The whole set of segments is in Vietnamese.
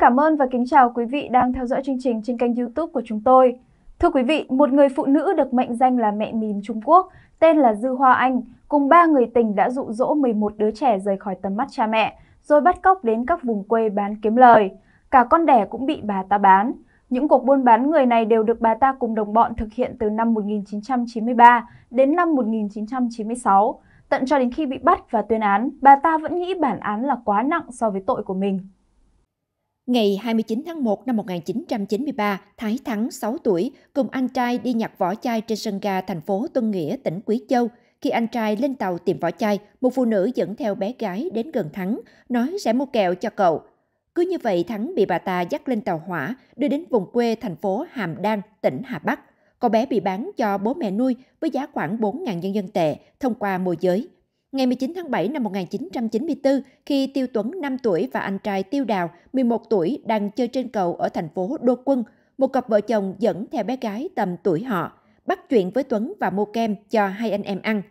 cảm ơn và kính chào quý vị đang theo dõi chương trình trên kênh youtube của chúng tôi. Thưa quý vị, một người phụ nữ được mệnh danh là mẹ mìn Trung Quốc, tên là Dư Hoa Anh, cùng ba người tình đã dụ dỗ 11 đứa trẻ rời khỏi tầm mắt cha mẹ, rồi bắt cóc đến các vùng quê bán kiếm lời. Cả con đẻ cũng bị bà ta bán. Những cuộc buôn bán người này đều được bà ta cùng đồng bọn thực hiện từ năm 1993 đến năm 1996. Tận cho đến khi bị bắt và tuyên án, bà ta vẫn nghĩ bản án là quá nặng so với tội của mình. Ngày 29 tháng 1 năm 1993, Thái Thắng 6 tuổi cùng anh trai đi nhặt vỏ chai trên sân ga thành phố Tân Nghĩa, tỉnh Quý Châu. Khi anh trai lên tàu tìm vỏ chai, một phụ nữ dẫn theo bé gái đến gần Thắng, nói sẽ mua kẹo cho cậu. Cứ như vậy Thắng bị bà ta dắt lên tàu hỏa, đưa đến vùng quê thành phố Hàm Đan, tỉnh Hà Bắc. Cậu bé bị bán cho bố mẹ nuôi với giá khoảng 4.000 nhân dân tệ thông qua môi giới. Ngày 19 tháng 7 năm 1994, khi Tiêu Tuấn 5 tuổi và anh trai Tiêu Đào 11 tuổi đang chơi trên cầu ở thành phố Đô Quân, một cặp vợ chồng dẫn theo bé gái tầm tuổi họ, bắt chuyện với Tuấn và mua kem cho hai anh em ăn.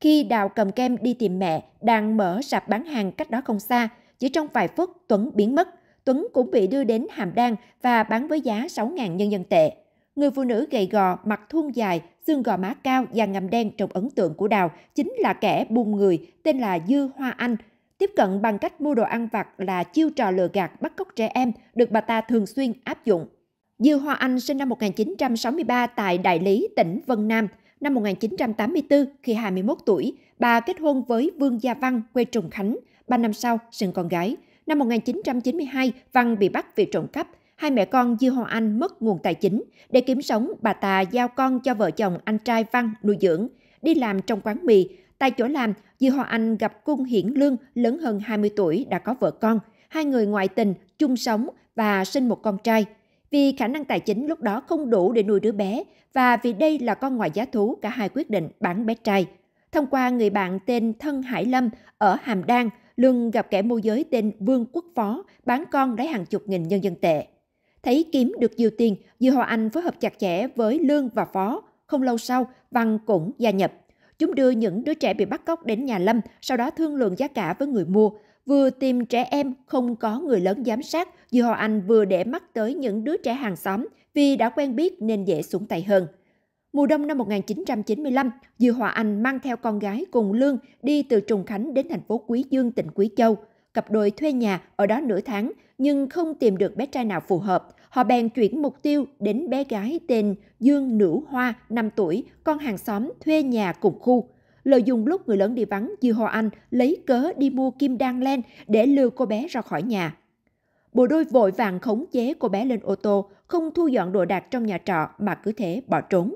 Khi Đào cầm kem đi tìm mẹ, đang mở sạp bán hàng cách đó không xa, chỉ trong vài phút Tuấn biến mất. Tuấn cũng bị đưa đến Hàm Đan và bán với giá 6.000 nhân dân tệ. Người phụ nữ gầy gò, mặt thun dài, xương gò má cao, và ngầm đen trong ấn tượng của Đào chính là kẻ buôn người tên là Dư Hoa Anh. Tiếp cận bằng cách mua đồ ăn vặt là chiêu trò lừa gạt bắt cóc trẻ em được bà ta thường xuyên áp dụng. Dư Hoa Anh sinh năm 1963 tại Đại Lý, tỉnh Vân Nam. Năm 1984, khi 21 tuổi, bà kết hôn với Vương Gia Văn, quê Trùng Khánh. Ba năm sau, sinh con gái. Năm 1992, Văn bị bắt vì trộm cắp, hai mẹ con Dư Hoa Anh mất nguồn tài chính. Để kiếm sống, bà ta giao con cho vợ chồng anh trai Văn nuôi dưỡng, đi làm trong quán mì. Tại chỗ làm, Dư Hoa Anh gặp cung hiển lương lớn hơn 20 tuổi đã có vợ con. Hai người ngoại tình, chung sống và sinh một con trai. Vì khả năng tài chính lúc đó không đủ để nuôi đứa bé và vì đây là con ngoài giá thú, cả hai quyết định bán bé trai. Thông qua người bạn tên Thân Hải Lâm ở Hàm Đan, Lương gặp kẻ môi giới tên Vương Quốc Phó bán con lấy hàng chục nghìn nhân dân tệ. Thấy kiếm được nhiều tiền, Dư Hoa Anh phối hợp chặt chẽ với Lương và Phó. Không lâu sau, Văn cũng gia nhập. Chúng đưa những đứa trẻ bị bắt cóc đến nhà Lâm, sau đó thương lượng giá cả với người mua. Vừa tìm trẻ em không có người lớn giám sát, Dư Hoa Anh vừa để mắt tới những đứa trẻ hàng xóm vì đã quen biết nên dễ xuống tay hơn. Mùa đông năm 1995, Dư Hòa Anh mang theo con gái cùng Lương đi từ Trùng Khánh đến thành phố Quý Dương, tỉnh Quý Châu. Cặp đôi thuê nhà ở đó nửa tháng nhưng không tìm được bé trai nào phù hợp. Họ bèn chuyển mục tiêu đến bé gái tên Dương Nữ Hoa, 5 tuổi, con hàng xóm thuê nhà cùng khu. Lợi dụng lúc người lớn đi vắng, Dư Hoa Anh lấy cớ đi mua kim đan len để lừa cô bé ra khỏi nhà. Bộ đôi vội vàng khống chế cô bé lên ô tô, không thu dọn đồ đạc trong nhà trọ mà cứ thế bỏ trốn.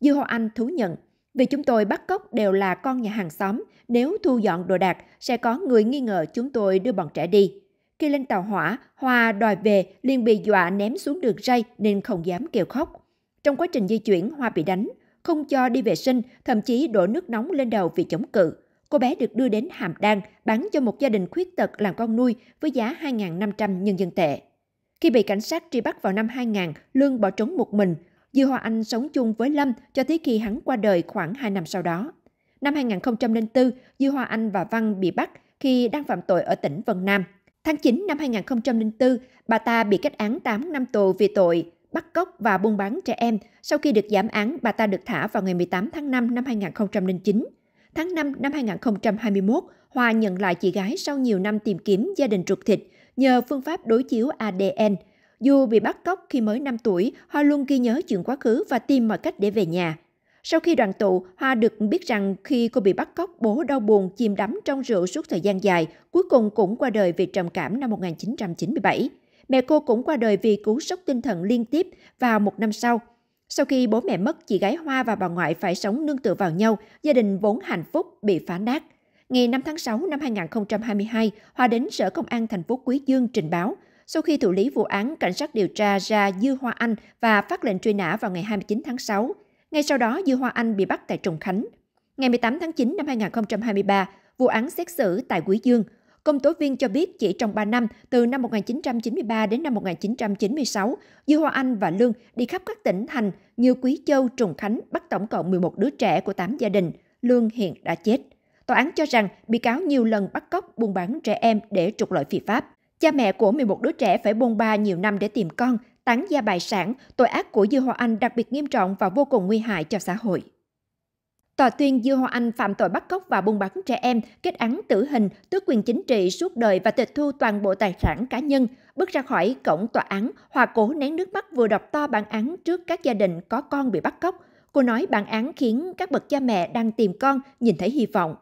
Dư Hoa Anh thú nhận, vì chúng tôi bắt cóc đều là con nhà hàng xóm, nếu thu dọn đồ đạc sẽ có người nghi ngờ chúng tôi đưa bọn trẻ đi khi lên tàu hỏa, Hòa đòi về liền bị dọa ném xuống đường ray nên không dám kêu khóc. Trong quá trình di chuyển, Hoa bị đánh, không cho đi vệ sinh, thậm chí đổ nước nóng lên đầu vì chống cự. Cô bé được đưa đến Hàm Đan, bán cho một gia đình khuyết tật làm con nuôi với giá 2.500 nhân dân tệ. Khi bị cảnh sát truy bắt vào năm 2000, Lương bỏ trốn một mình. Dư Hoa Anh sống chung với Lâm cho tới khi hắn qua đời khoảng 2 năm sau đó. Năm 2004, Dư Hoa Anh và Văn bị bắt khi đang phạm tội ở tỉnh Vân Nam. Tháng 9 năm 2004, bà ta bị kết án 8 năm tù vì tội bắt cóc và buôn bán trẻ em. Sau khi được giảm án, bà ta được thả vào ngày 18 tháng 5 năm 2009. Tháng 5 năm 2021, Hòa nhận lại chị gái sau nhiều năm tìm kiếm gia đình ruột thịt nhờ phương pháp đối chiếu ADN. Dù bị bắt cóc khi mới 5 tuổi, Hoa luôn ghi nhớ chuyện quá khứ và tìm mọi cách để về nhà. Sau khi đoàn tụ, Hoa được biết rằng khi cô bị bắt cóc, bố đau buồn chìm đắm trong rượu suốt thời gian dài, cuối cùng cũng qua đời vì trầm cảm năm 1997. Mẹ cô cũng qua đời vì cú sốc tinh thần liên tiếp vào một năm sau. Sau khi bố mẹ mất, chị gái Hoa và bà ngoại phải sống nương tựa vào nhau, gia đình vốn hạnh phúc bị phá nát. Ngày 5 tháng 6 năm 2022, Hoa đến Sở Công an thành phố Quý Dương trình báo. Sau khi thụ lý vụ án, cảnh sát điều tra ra Dư Hoa Anh và phát lệnh truy nã vào ngày 29 tháng 6, ngay sau đó, Dư Hoa Anh bị bắt tại Trùng Khánh. Ngày 18 tháng 9 năm 2023, vụ án xét xử tại Quý Dương. Công tố viên cho biết chỉ trong 3 năm, từ năm 1993 đến năm 1996, Dư Hoa Anh và Lương đi khắp các tỉnh thành như Quý Châu, Trùng Khánh bắt tổng cộng 11 đứa trẻ của 8 gia đình. Lương hiện đã chết. Tòa án cho rằng bị cáo nhiều lần bắt cóc buôn bán trẻ em để trục lợi phi pháp. Cha mẹ của 11 đứa trẻ phải bôn ba nhiều năm để tìm con, tán gia bại sản, tội ác của Dư Hoa Anh đặc biệt nghiêm trọng và vô cùng nguy hại cho xã hội. Tòa tuyên Dư Hoa Anh phạm tội bắt cóc và buôn bán trẻ em, kết án tử hình, tước quyền chính trị suốt đời và tịch thu toàn bộ tài sản cá nhân. Bước ra khỏi cổng tòa án, Hòa cố nén nước mắt vừa đọc to bản án trước các gia đình có con bị bắt cóc. Cô nói bản án khiến các bậc cha mẹ đang tìm con nhìn thấy hy vọng.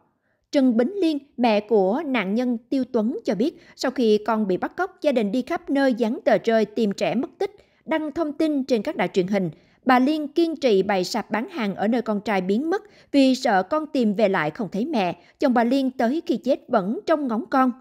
Trần Bính Liên, mẹ của nạn nhân Tiêu Tuấn cho biết, sau khi con bị bắt cóc, gia đình đi khắp nơi dán tờ rơi tìm trẻ mất tích, đăng thông tin trên các đài truyền hình. Bà Liên kiên trì bày sạp bán hàng ở nơi con trai biến mất vì sợ con tìm về lại không thấy mẹ. Chồng bà Liên tới khi chết vẫn trong ngóng con.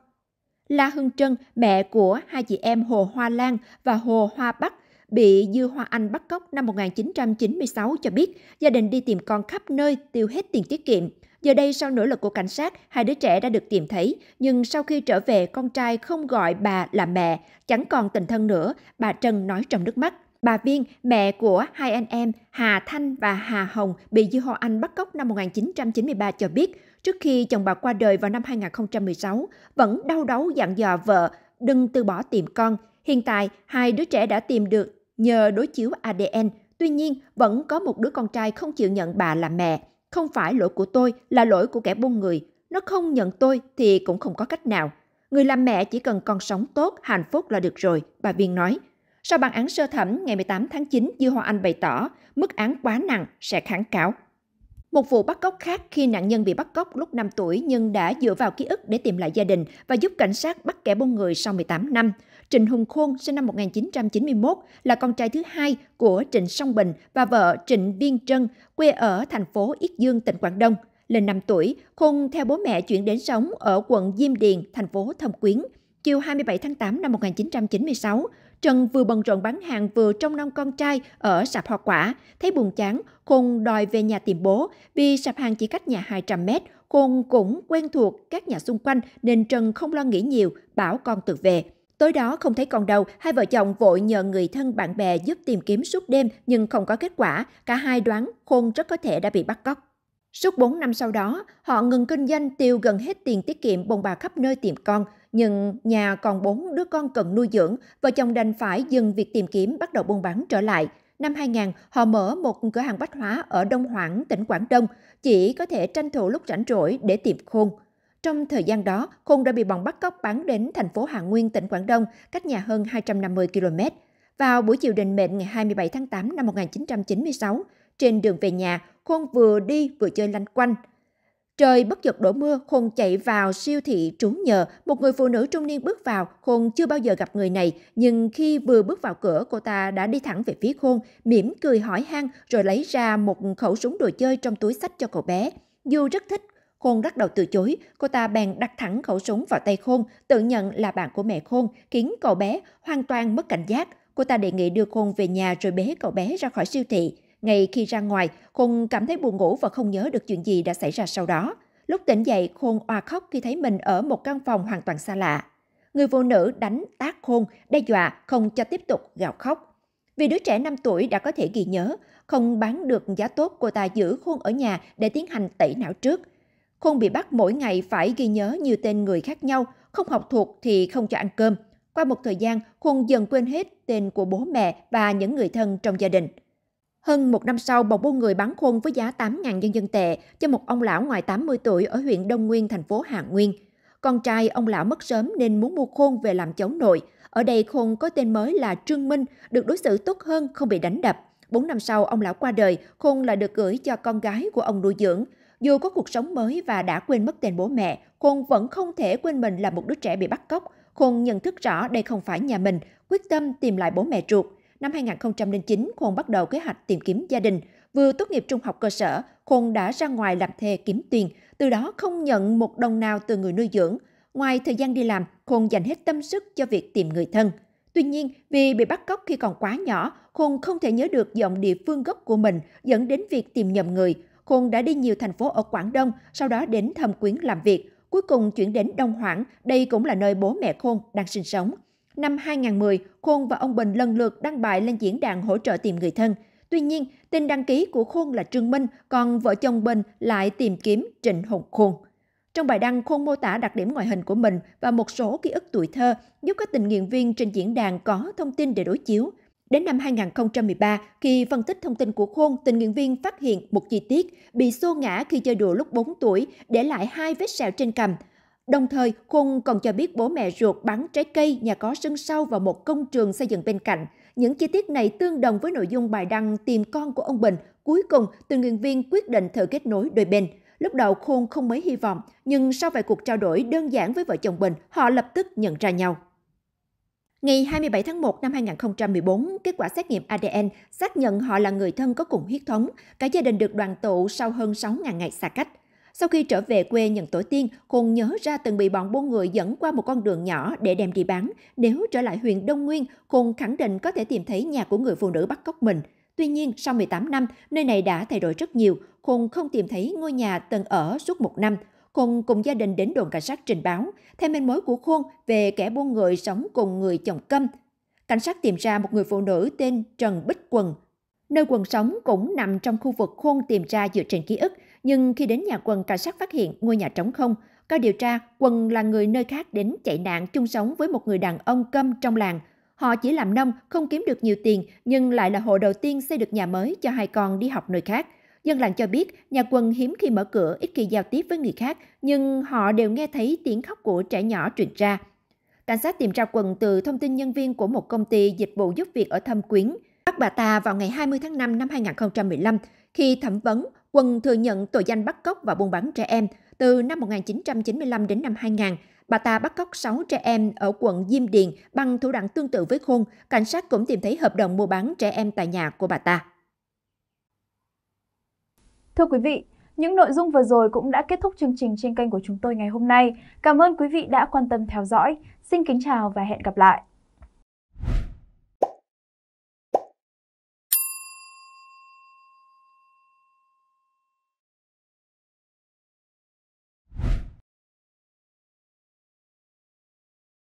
La Hưng Trân, mẹ của hai chị em Hồ Hoa Lan và Hồ Hoa Bắc, bị Dư Hoa Anh bắt cóc năm 1996 cho biết gia đình đi tìm con khắp nơi tiêu hết tiền tiết kiệm. Giờ đây sau nỗ lực của cảnh sát, hai đứa trẻ đã được tìm thấy, nhưng sau khi trở về con trai không gọi bà là mẹ, chẳng còn tình thân nữa, bà Trần nói trong nước mắt. Bà Viên, mẹ của hai anh em Hà Thanh và Hà Hồng bị Dư Hồ Anh bắt cóc năm 1993 cho biết, trước khi chồng bà qua đời vào năm 2016, vẫn đau đớn dặn dò vợ đừng từ bỏ tìm con. Hiện tại, hai đứa trẻ đã tìm được nhờ đối chiếu ADN, tuy nhiên vẫn có một đứa con trai không chịu nhận bà là mẹ. Không phải lỗi của tôi là lỗi của kẻ buôn người. Nó không nhận tôi thì cũng không có cách nào. Người làm mẹ chỉ cần con sống tốt, hạnh phúc là được rồi, bà Viên nói. Sau bản án sơ thẩm ngày 18 tháng 9, Dư Hoa Anh bày tỏ mức án quá nặng sẽ kháng cáo. Một vụ bắt cóc khác khi nạn nhân bị bắt cóc lúc 5 tuổi nhưng đã dựa vào ký ức để tìm lại gia đình và giúp cảnh sát bắt kẻ buôn người sau 18 năm. Trịnh Hùng Khôn sinh năm 1991 là con trai thứ hai của Trịnh Song Bình và vợ Trịnh Biên Trân, quê ở thành phố Yết Dương, tỉnh Quảng Đông. Lên 5 tuổi, Khôn theo bố mẹ chuyển đến sống ở quận Diêm Điền, thành phố Thâm Quyến. Chiều 27 tháng 8 năm 1996, Trần vừa bận rộn bán hàng vừa trông nom con trai ở sạp hoa quả. Thấy buồn chán, Khôn đòi về nhà tìm bố. Vì sạp hàng chỉ cách nhà 200 mét, Khôn cũng quen thuộc các nhà xung quanh nên Trần không lo nghĩ nhiều, bảo con tự về. Tối đó không thấy con đâu, hai vợ chồng vội nhờ người thân bạn bè giúp tìm kiếm suốt đêm nhưng không có kết quả. Cả hai đoán Khôn rất có thể đã bị bắt cóc. Suốt 4 năm sau đó, họ ngừng kinh doanh tiêu gần hết tiền tiết kiệm bồng bà khắp nơi tìm con. Nhưng nhà còn bốn đứa con cần nuôi dưỡng, vợ chồng đành phải dừng việc tìm kiếm bắt đầu buôn bán trở lại. Năm 2000, họ mở một cửa hàng bách hóa ở Đông Hoảng, tỉnh Quảng Đông, chỉ có thể tranh thủ lúc rảnh rỗi để tìm khôn. Trong thời gian đó, Khôn đã bị bọn bắt cóc bán đến thành phố Hạ Nguyên, tỉnh Quảng Đông, cách nhà hơn 250 km. Vào buổi chiều định mệnh ngày 27 tháng 8 năm 1996, trên đường về nhà, Khôn vừa đi vừa chơi lanh quanh. Trời bất chợt đổ mưa, Khôn chạy vào siêu thị trú nhờ. Một người phụ nữ trung niên bước vào, Khôn chưa bao giờ gặp người này, nhưng khi vừa bước vào cửa, cô ta đã đi thẳng về phía Khôn, mỉm cười hỏi han rồi lấy ra một khẩu súng đồ chơi trong túi sách cho cậu bé. Dù rất thích Khôn lắc đầu từ chối, cô ta bèn đặt thẳng khẩu súng vào tay Khôn, tự nhận là bạn của mẹ Khôn, khiến cậu bé hoàn toàn mất cảnh giác. Cô ta đề nghị đưa Khôn về nhà rồi bế cậu bé ra khỏi siêu thị. Ngay khi ra ngoài, Khôn cảm thấy buồn ngủ và không nhớ được chuyện gì đã xảy ra sau đó. Lúc tỉnh dậy, Khôn oa khóc khi thấy mình ở một căn phòng hoàn toàn xa lạ. Người phụ nữ đánh tác Khôn, đe dọa không cho tiếp tục gào khóc. Vì đứa trẻ 5 tuổi đã có thể ghi nhớ, không bán được giá tốt, cô ta giữ Khôn ở nhà để tiến hành tẩy não trước. Khôn bị bắt mỗi ngày phải ghi nhớ nhiều tên người khác nhau, không học thuộc thì không cho ăn cơm. Qua một thời gian, Khôn dần quên hết tên của bố mẹ và những người thân trong gia đình. Hơn một năm sau, bọn buôn người bán Khôn với giá 8.000 nhân dân tệ cho một ông lão ngoài 80 tuổi ở huyện Đông Nguyên, thành phố Hà Nguyên. Con trai ông lão mất sớm nên muốn mua Khôn về làm cháu nội. Ở đây Khôn có tên mới là Trương Minh, được đối xử tốt hơn, không bị đánh đập. Bốn năm sau, ông lão qua đời, Khôn lại được gửi cho con gái của ông nuôi dưỡng. Dù có cuộc sống mới và đã quên mất tên bố mẹ, Khôn vẫn không thể quên mình là một đứa trẻ bị bắt cóc. Khôn nhận thức rõ đây không phải nhà mình, quyết tâm tìm lại bố mẹ ruột. Năm 2009, Khôn bắt đầu kế hoạch tìm kiếm gia đình. Vừa tốt nghiệp trung học cơ sở, Khôn đã ra ngoài làm thê kiếm tiền, từ đó không nhận một đồng nào từ người nuôi dưỡng. Ngoài thời gian đi làm, Khôn dành hết tâm sức cho việc tìm người thân. Tuy nhiên, vì bị bắt cóc khi còn quá nhỏ, Khôn không thể nhớ được giọng địa phương gốc của mình, dẫn đến việc tìm nhầm người – Khôn đã đi nhiều thành phố ở Quảng Đông, sau đó đến Thâm Quyến làm việc. Cuối cùng chuyển đến Đông Hoảng, đây cũng là nơi bố mẹ Khôn đang sinh sống. Năm 2010, Khôn và ông Bình lần lượt đăng bài lên diễn đàn hỗ trợ tìm người thân. Tuy nhiên, tên đăng ký của Khôn là Trương Minh, còn vợ chồng Bình lại tìm kiếm Trịnh Hùng Khôn. Trong bài đăng, Khôn mô tả đặc điểm ngoại hình của mình và một số ký ức tuổi thơ, giúp các tình nguyện viên trên diễn đàn có thông tin để đối chiếu. Đến năm 2013, khi phân tích thông tin của Khôn, tình nguyện viên phát hiện một chi tiết bị xô ngã khi chơi đùa lúc 4 tuổi, để lại hai vết sẹo trên cằm. Đồng thời, Khôn còn cho biết bố mẹ ruột bắn trái cây nhà có sân sau vào một công trường xây dựng bên cạnh. Những chi tiết này tương đồng với nội dung bài đăng tìm con của ông Bình. Cuối cùng, tình nguyện viên quyết định thử kết nối đôi bên. Lúc đầu Khôn không mấy hy vọng, nhưng sau vài cuộc trao đổi đơn giản với vợ chồng Bình, họ lập tức nhận ra nhau. Ngày 27 tháng 1 năm 2014, kết quả xét nghiệm ADN xác nhận họ là người thân có cùng huyết thống. Cả gia đình được đoàn tụ sau hơn 6.000 ngày xa cách. Sau khi trở về quê nhận tổ tiên, Khôn nhớ ra từng bị bọn buôn người dẫn qua một con đường nhỏ để đem đi bán. Nếu trở lại huyện Đông Nguyên, Khôn khẳng định có thể tìm thấy nhà của người phụ nữ bắt cóc mình. Tuy nhiên, sau 18 năm, nơi này đã thay đổi rất nhiều. Khôn không tìm thấy ngôi nhà từng ở suốt một năm. Khôn cùng gia đình đến đồn cảnh sát trình báo, theo manh mối của Khôn về kẻ buôn người sống cùng người chồng câm. Cảnh sát tìm ra một người phụ nữ tên Trần Bích Quần. Nơi Quần sống cũng nằm trong khu vực Khôn tìm ra dựa trên ký ức, nhưng khi đến nhà Quần, cảnh sát phát hiện ngôi nhà trống không. Qua điều tra, Quần là người nơi khác đến chạy nạn chung sống với một người đàn ông câm trong làng. Họ chỉ làm nông, không kiếm được nhiều tiền, nhưng lại là hộ đầu tiên xây được nhà mới cho hai con đi học nơi khác – Dân làng cho biết, nhà quân hiếm khi mở cửa, ít khi giao tiếp với người khác, nhưng họ đều nghe thấy tiếng khóc của trẻ nhỏ truyền ra. Cảnh sát tìm ra quần từ thông tin nhân viên của một công ty dịch vụ giúp việc ở Thâm Quyến. Bắt bà ta vào ngày 20 tháng 5 năm 2015. Khi thẩm vấn, Quân thừa nhận tội danh bắt cóc và buôn bán trẻ em. Từ năm 1995 đến năm 2000, bà ta bắt cóc 6 trẻ em ở quận Diêm Điền bằng thủ đoạn tương tự với Khôn. Cảnh sát cũng tìm thấy hợp đồng mua bán trẻ em tại nhà của bà ta. Thưa quý vị, những nội dung vừa rồi cũng đã kết thúc chương trình trên kênh của chúng tôi ngày hôm nay. Cảm ơn quý vị đã quan tâm theo dõi. Xin kính chào và hẹn gặp lại.